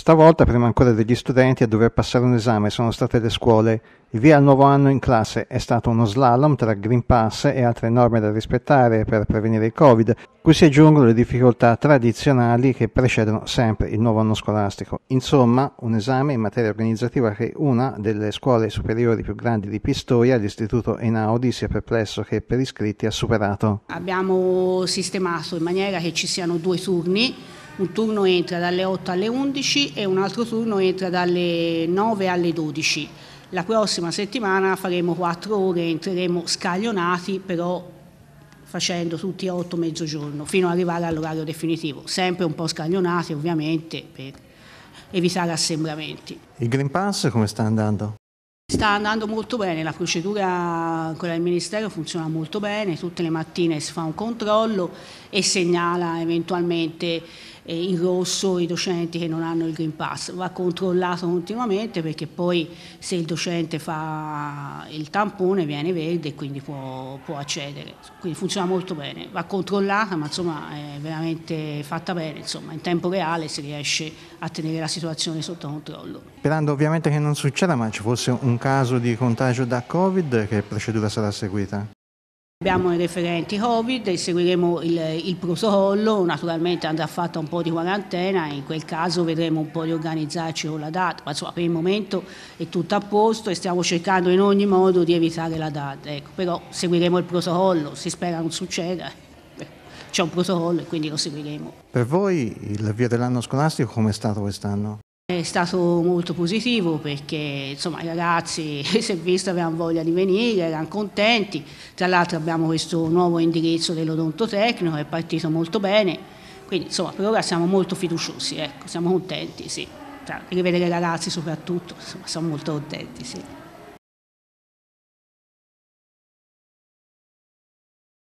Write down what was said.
Stavolta, prima ancora degli studenti a dover passare un esame, sono state le scuole. Il via al nuovo anno in classe è stato uno slalom tra Green Pass e altre norme da rispettare per prevenire il Covid, cui si aggiungono le difficoltà tradizionali che precedono sempre il nuovo anno scolastico. Insomma, un esame in materia organizzativa che una delle scuole superiori più grandi di Pistoia, l'istituto Einaudi, sia perplesso che per iscritti ha superato. Abbiamo sistemato in maniera che ci siano due turni un turno entra dalle 8 alle 11 e un altro turno entra dalle 9 alle 12. La prossima settimana faremo 4 ore, entreremo scaglionati però facendo tutti e 8 mezzogiorno fino ad arrivare all'orario definitivo, sempre un po' scaglionati ovviamente per evitare assembramenti. Il Green Pass come sta andando? Sta andando molto bene, la procedura con il Ministero funziona molto bene, tutte le mattine si fa un controllo e segnala eventualmente eh, in rosso i docenti che non hanno il Green Pass, va controllato continuamente perché poi se il docente fa il tampone viene verde e quindi può, può accedere, quindi funziona molto bene, va controllata ma insomma è veramente fatta bene, insomma in tempo reale si riesce a tenere la situazione sotto controllo. Sperando ovviamente che non succeda ma ci fosse un caso di contagio da Covid, che procedura sarà seguita? Abbiamo i referenti Covid e seguiremo il, il, protocollo, naturalmente andrà fatta un po' di quarantena, in quel caso vedremo un po' di organizzarci con la data, ma insomma per il momento è tutto a posto e stiamo cercando in ogni modo di evitare la data, ecco, però seguiremo il protocollo, si spera non succeda, c'è un protocollo e quindi lo seguiremo. Per voi il via dell'anno scolastico come è stato quest'anno? È stato molto positivo perché insomma, i ragazzi si è visto avevano voglia di venire, erano contenti, tra l'altro abbiamo questo nuovo indirizzo dell'odontotecnico che è partito molto bene, quindi insomma, per ora siamo molto fiduciosi, ecco, siamo contenti, sì. rivedere i ragazzi soprattutto, insomma, siamo molto contenti. Sì.